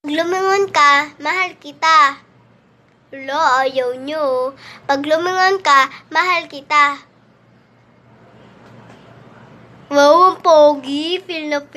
Pag lumingon ka, mahal kita. Lo, ayaw nyo. Pag lumingon ka, mahal kita. Wow, ang pogi. Feel na